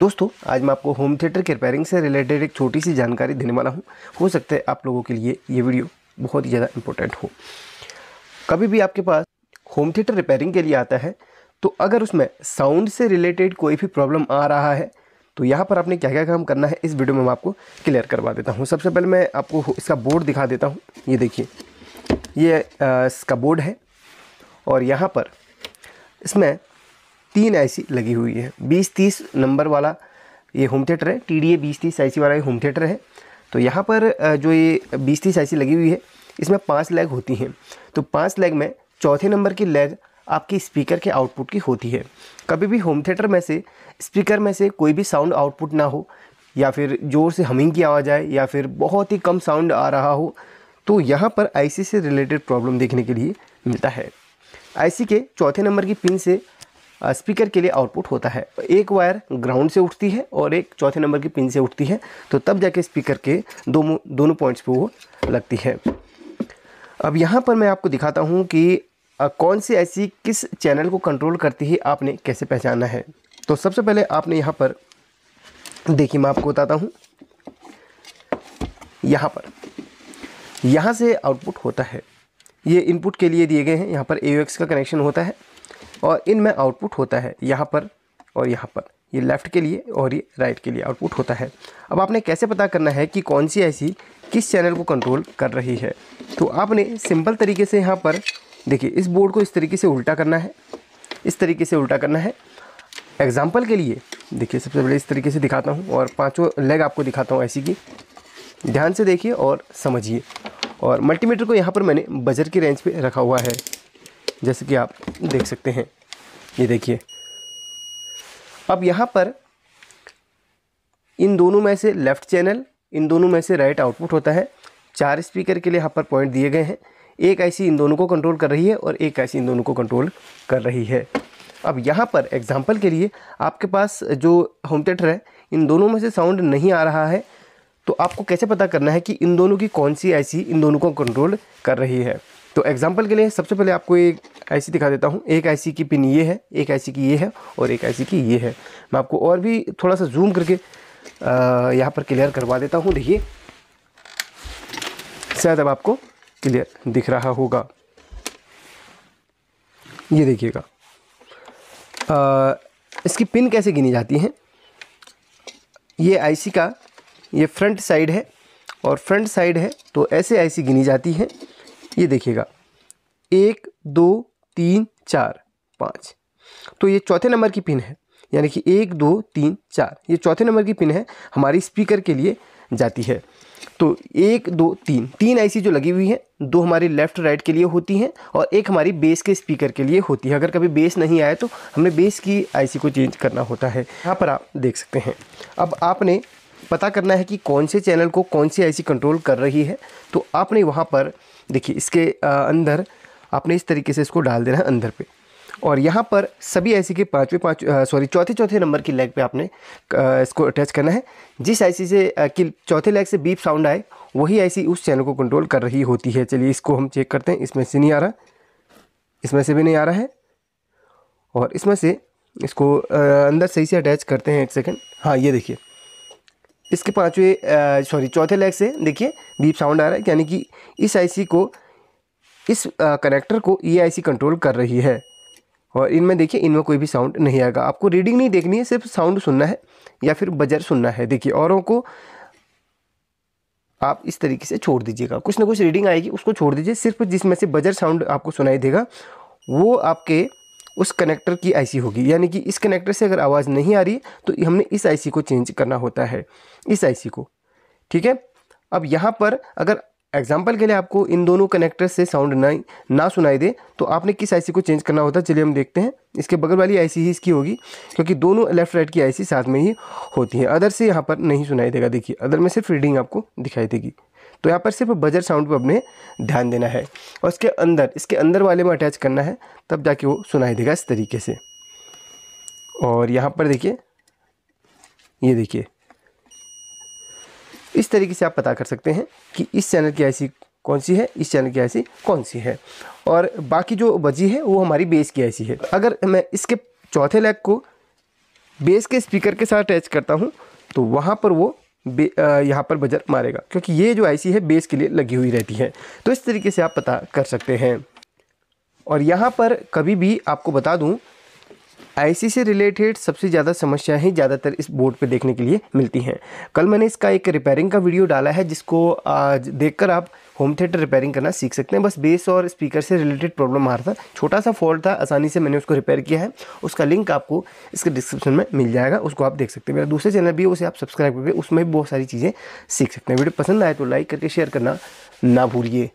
दोस्तों आज मैं आपको होम थिएटर की रिपेयरिंग से रिलेटेड एक छोटी सी जानकारी देने वाला हूँ हो सकता है आप लोगों के लिए ये वीडियो बहुत ही ज़्यादा इंपॉर्टेंट हो कभी भी आपके पास होम थिएटर रिपेयरिंग के लिए आता है तो अगर उसमें साउंड से रिलेटेड कोई भी प्रॉब्लम आ रहा है तो यहाँ पर आपने क्या क्या काम करना है इस वीडियो में मैं आपको क्लियर करवा देता हूँ सबसे पहले मैं आपको इसका बोर्ड दिखा देता हूँ ये देखिए ये इसका बोर्ड है और यहाँ पर इसमें तीन ऐसी लगी हुई है बीस तीस नंबर वाला ये होम थिएटर है टी डी ए बीस तीस ऐसी वाला ये होम थिएटर है तो यहाँ पर जो ये बीस तीस ऐसी लगी हुई है इसमें पाँच लेग होती हैं तो पाँच लेग में चौथे नंबर की लेग आपकी स्पीकर के आउटपुट की होती है कभी भी होम थिएटर में से स्पीकर में से कोई भी साउंड आउटपुट ना हो या फिर ज़ोर से हमिंग की आवाज़ आए या फिर बहुत ही कम साउंड आ रहा हो तो यहाँ पर आईसी से रिलेटेड प्रॉब्लम देखने के लिए मिलता है आईसी के चौथे नंबर की पिन से स्पीकर के लिए आउटपुट होता है एक वायर ग्राउंड से उठती है और एक चौथे नंबर की पिन से उठती है तो तब जाके स्पीकर के दो दोनों पॉइंट्स पर वो लगती है अब यहाँ पर मैं आपको दिखाता हूँ कि कौन सी ऐसी किस चैनल को कंट्रोल करती है आपने कैसे पहचाना है तो सबसे पहले आपने यहाँ पर देखिए मैं आपको बताता हूँ यहाँ पर यहाँ से आउटपुट होता है ये इनपुट के लिए दिए गए हैं यहाँ पर ए का कनेक्शन होता है और इनमें आउटपुट होता है यहाँ पर और यहाँ पर ये लेफ़्ट के लिए और ये राइट के लिए आउटपुट होता है अब आपने कैसे पता करना है कि कौन सी ऐसी किस चैनल को कंट्रोल कर रही है तो आपने सिंपल तरीके से यहाँ पर देखिए इस बोर्ड को इस तरीके से उल्टा करना है इस तरीके से उल्टा करना है एग्ज़ाम्पल के लिए देखिए सबसे पहले इस तरीके से दिखाता हूँ और पाँचों लेग आपको दिखाता हूँ ऐसी की ध्यान से देखिए और समझिए और मल्टीमीटर को यहाँ पर मैंने बजर की रेंज पे रखा हुआ है जैसे कि आप देख सकते हैं ये देखिए अब यहाँ पर इन दोनों में से लेफ़्ट चैनल इन दोनों में से राइट आउटपुट होता है चार स्पीकर के लिए यहाँ पर पॉइंट दिए गए हैं एक आईसी इन दोनों को कंट्रोल कर रही है और एक आईसी इन दोनों को कंट्रोल कर रही है अब यहाँ पर एग्जाम्पल के लिए आपके पास जो होम थिएटर है इन दोनों में से साउंड नहीं आ रहा है तो आपको कैसे पता करना है कि इन दोनों की कौन सी आईसी इन दोनों को कंट्रोल कर रही है तो एग्जाम्पल के लिए सबसे पहले आपको एक आईसी दिखा देता हूँ एक आईसी की पिन ये है एक आईसी की ये है और एक आईसी की ये है मैं आपको और भी थोड़ा सा जूम करके यहाँ पर क्लियर करवा देता हूँ देखिए शायद अब आपको क्लियर दिख रहा होगा ये देखिएगा इसकी पिन कैसे गिनी जाती है ये आईसी का ये फ्रंट साइड है और फ्रंट साइड है तो ऐसे आईसी गिनी जाती है ये देखिएगा एक दो तीन चार पाँच तो ये चौथे नंबर की पिन है यानी कि एक दो तीन चार ये चौथे नंबर की पिन है हमारी स्पीकर के लिए जाती है तो एक दो तीन तीन ऐसी जो लगी हुई है दो हमारी लेफ़्ट राइट के लिए होती हैं और एक हमारी बेस के स्पीकर के लिए होती है अगर कभी बेस नहीं आए तो हमें बेस की आईसी को चेंज करना होता है यहाँ पर आप देख सकते हैं अब आपने पता करना है कि कौन से चैनल को कौन सी आईसी कंट्रोल कर रही है तो आपने वहाँ पर देखिए इसके अंदर आपने इस तरीके से इसको डाल देना है अंदर पे और यहाँ पर सभी आईसी के पाँचवें पाँच सॉरी चौथे चौथे नंबर की लेग पे आपने इसको अटैच करना है जिस आईसी से कि चौथे लेग से बीप साउंड आए वही आई उस चैनल को कंट्रोल कर रही होती है चलिए इसको हम चेक करते हैं इसमें से नहीं आ रहा इसमें से भी नहीं आ रहा है और इसमें से इसको अंदर सही से अटैच करते हैं एक सेकेंड हाँ ये देखिए इसके पाँचवें सॉरी चौथे लेग से देखिए बीप साउंड आ रहा है यानी कि इस आईसी को इस कनेक्टर को ये आईसी कंट्रोल कर रही है और इनमें देखिए इनमें कोई भी साउंड नहीं आएगा आपको रीडिंग नहीं देखनी है सिर्फ साउंड सुनना है या फिर बजर सुनना है देखिए औरों को आप इस तरीके से छोड़ दीजिएगा कुछ ना कुछ रीडिंग आएगी उसको छोड़ दीजिए सिर्फ जिसमें से बजर साउंड आपको सुनाई देगा वो आपके उस कनेक्टर की आईसी होगी यानी कि इस कनेक्टर से अगर आवाज़ नहीं आ रही तो हमने इस आईसी को चेंज करना होता है इस आईसी को ठीक है अब यहाँ पर अगर एग्जाम्पल के लिए आपको इन दोनों कनेक्टर से साउंड ना ना सुनाई दे तो आपने किस आईसी को चेंज करना होता है चलिए हम देखते हैं इसके बगल वाली आईसी ही इसकी होगी क्योंकि दोनों लेफ्ट राइट की आईसी साथ में ही होती है अदर से यहाँ पर नहीं सुनाई देगा देखिए अदर में सिर्फ रीडिंग आपको दिखाई देगी तो यहाँ पर सिर्फ बजर साउंड पर अपने ध्यान देना है और इसके अंदर इसके अंदर वाले में अटैच करना है तब जाके वो सुनाई देगा इस तरीके से और यहाँ पर देखिए ये देखिए इस तरीके से आप पता कर सकते हैं कि इस चैनल की आईसी कौन सी है इस चैनल की आईसी कौन सी है और बाकी जो बजी है वो हमारी बेस की आईसी है अगर मैं इसके चौथे लैग को बेस के स्पीकर के साथ अटैच करता हूँ तो वहाँ पर वो यहाँ पर बजर मारेगा क्योंकि ये जो आईसी है बेस के लिए लगी हुई रहती है तो इस तरीके से आप पता कर सकते हैं और यहाँ पर कभी भी आपको बता दूँ आईसी से रिलेटेड सबसे ज़्यादा समस्याएं ही ज़्यादातर इस बोर्ड पे देखने के लिए मिलती हैं कल मैंने इसका एक रिपेयरिंग का वीडियो डाला है जिसको आज देखकर आप होम थिएटर रिपेयरिंग करना सीख सकते हैं बस बेस और स्पीकर से रिलेटेड प्रॉब्लम आ रहा था छोटा सा फॉल्ट था आसानी से मैंने उसको रिपेयर किया है उसका लिंक आपको इसके डिस्क्रिप्शन में मिल जाएगा उसको आप देख सकते हैं मेरा दूसरे चैनल भी है उसे आप सब्सक्राइब करके उसमें भी बहुत सारी चीज़ें सीख सकते हैं वीडियो पसंद आए तो लाइक करके शेयर करना ना भूलिए